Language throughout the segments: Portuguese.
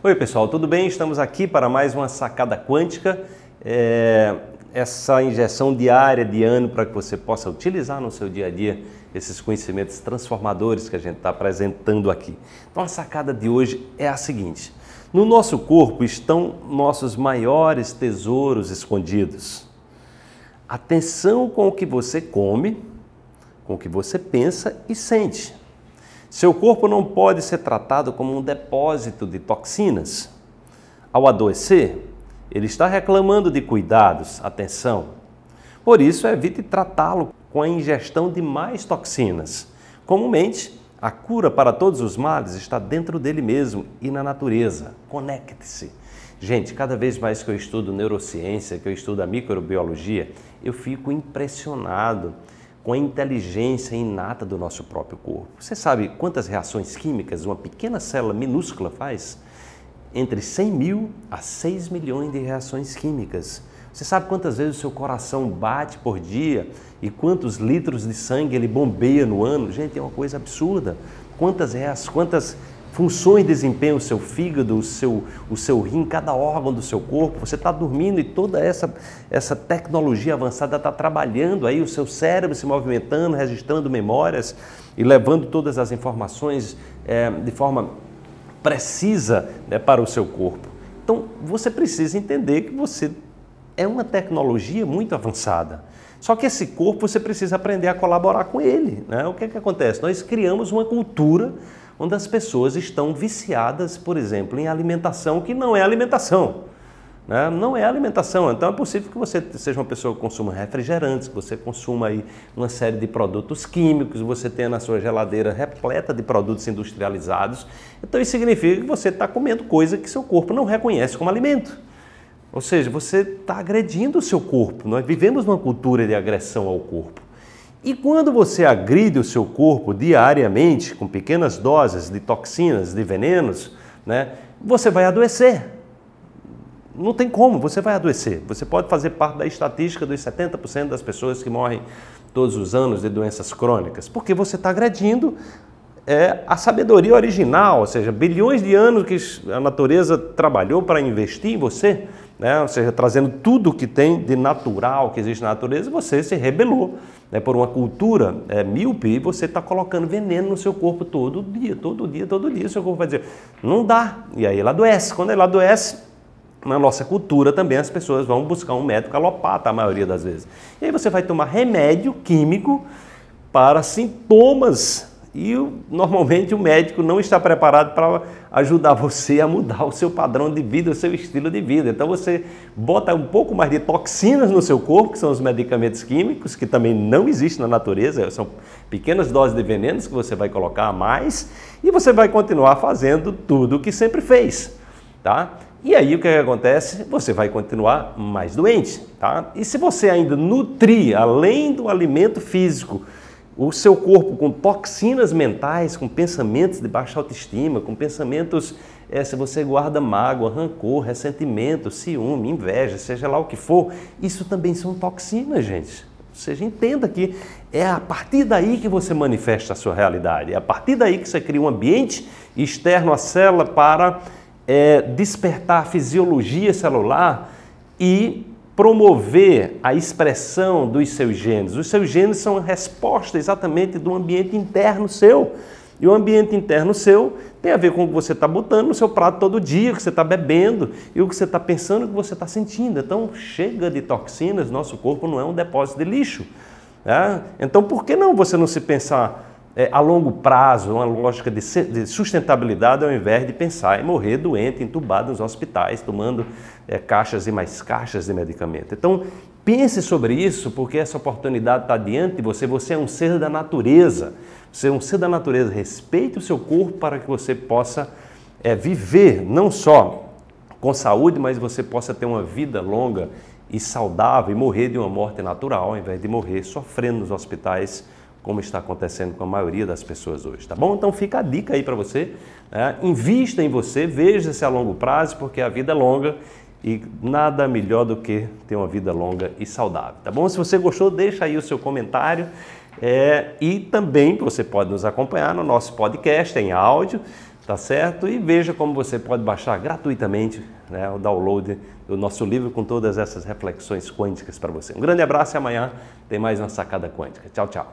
Oi, pessoal, tudo bem? Estamos aqui para mais uma sacada quântica. É, essa injeção diária de ano para que você possa utilizar no seu dia a dia esses conhecimentos transformadores que a gente está apresentando aqui. Então, a sacada de hoje é a seguinte: no nosso corpo estão nossos maiores tesouros escondidos. Atenção com o que você come, com o que você pensa e sente. Seu corpo não pode ser tratado como um depósito de toxinas. Ao adoecer, ele está reclamando de cuidados, atenção. Por isso, evite tratá-lo com a ingestão de mais toxinas. Comumente, a cura para todos os males está dentro dele mesmo e na natureza. Conecte-se. Gente, cada vez mais que eu estudo neurociência, que eu estudo a microbiologia, eu fico impressionado com a inteligência inata do nosso próprio corpo. Você sabe quantas reações químicas uma pequena célula minúscula faz? Entre 100 mil a 6 milhões de reações químicas. Você sabe quantas vezes o seu coração bate por dia e quantos litros de sangue ele bombeia no ano? Gente, é uma coisa absurda. Quantas, reações, quantas funções desempenha o seu fígado, o seu, o seu rim, cada órgão do seu corpo. Você está dormindo e toda essa, essa tecnologia avançada está trabalhando aí, o seu cérebro se movimentando, registrando memórias e levando todas as informações é, de forma precisa né, para o seu corpo. Então você precisa entender que você é uma tecnologia muito avançada. Só que esse corpo você precisa aprender a colaborar com ele. Né? O que, é que acontece? Nós criamos uma cultura onde as pessoas estão viciadas, por exemplo, em alimentação que não é alimentação. Né? Não é alimentação, então é possível que você seja uma pessoa que consuma refrigerantes, que você consuma aí uma série de produtos químicos, você tenha na sua geladeira repleta de produtos industrializados. Então isso significa que você está comendo coisa que seu corpo não reconhece como alimento. Ou seja, você está agredindo o seu corpo. Nós é? vivemos numa cultura de agressão ao corpo. E quando você agride o seu corpo diariamente com pequenas doses de toxinas, de venenos, né, você vai adoecer. Não tem como, você vai adoecer. Você pode fazer parte da estatística dos 70% das pessoas que morrem todos os anos de doenças crônicas, porque você está agredindo é, a sabedoria original, ou seja, bilhões de anos que a natureza trabalhou para investir em você né? ou seja, trazendo tudo que tem de natural que existe na natureza, você se rebelou né? por uma cultura é, míope e você está colocando veneno no seu corpo todo dia, todo dia, todo dia. O seu corpo vai dizer, não dá. E aí ela adoece. Quando ela adoece, na nossa cultura também as pessoas vão buscar um médico alopata, a maioria das vezes. E aí você vai tomar remédio químico para sintomas e normalmente o médico não está preparado para ajudar você a mudar o seu padrão de vida, o seu estilo de vida. Então você bota um pouco mais de toxinas no seu corpo, que são os medicamentos químicos, que também não existem na natureza, são pequenas doses de venenos que você vai colocar a mais, e você vai continuar fazendo tudo o que sempre fez, tá? E aí o que, é acontece? Você vai continuar mais doente, tá? E se você ainda nutrir, além do alimento físico, o seu corpo com toxinas mentais, com pensamentos de baixa autoestima, com pensamentos é, se você guarda mágoa, rancor, ressentimento, ciúme, inveja, seja lá o que for, isso também são toxinas, gente. Ou seja, entenda que é a partir daí que você manifesta a sua realidade, é a partir daí que você cria um ambiente externo à célula para é, despertar a fisiologia celular e promover a expressão dos seus genes. Os seus genes são resposta exatamente do ambiente interno seu. E o ambiente interno seu tem a ver com o que você está botando no seu prato todo dia, o que você está bebendo e o que você está pensando, o que você está sentindo. Então, chega de toxinas, nosso corpo não é um depósito de lixo. Né? Então, por que não você não se pensar é, a longo prazo, uma lógica de, de, sustentabilidade, ao invés de pensar em morrer doente, entubado nos hospitais, tomando é, caixas e mais caixas de medicamento. Então, pense sobre isso, porque essa oportunidade está diante de você. Você é um ser da natureza. Você é um ser da natureza. Respeite o seu corpo para que você possa é, viver, não só com saúde, mas você possa ter uma vida longa e saudável e morrer de uma morte natural, ao invés de morrer sofrendo nos hospitais como está acontecendo com a maioria das pessoas hoje, tá bom? Então fica a dica aí para você, né? invista em você, veja-se é a longo prazo, porque a vida é longa e nada melhor do que ter uma vida longa e saudável, tá bom? Se você gostou, deixa aí o seu comentário é, e também você pode nos acompanhar no nosso podcast em áudio, tá certo? E veja como você pode baixar gratuitamente né, o download do nosso livro com todas essas reflexões quânticas para você. Um grande abraço e amanhã tem mais uma Sacada Quântica. Tchau, tchau.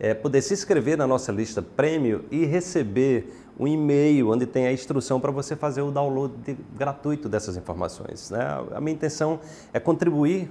é, poder se inscrever na nossa lista prêmio e receber um e-mail onde tem a instrução para você fazer o download de, gratuito dessas informações. Né? A minha intenção é contribuir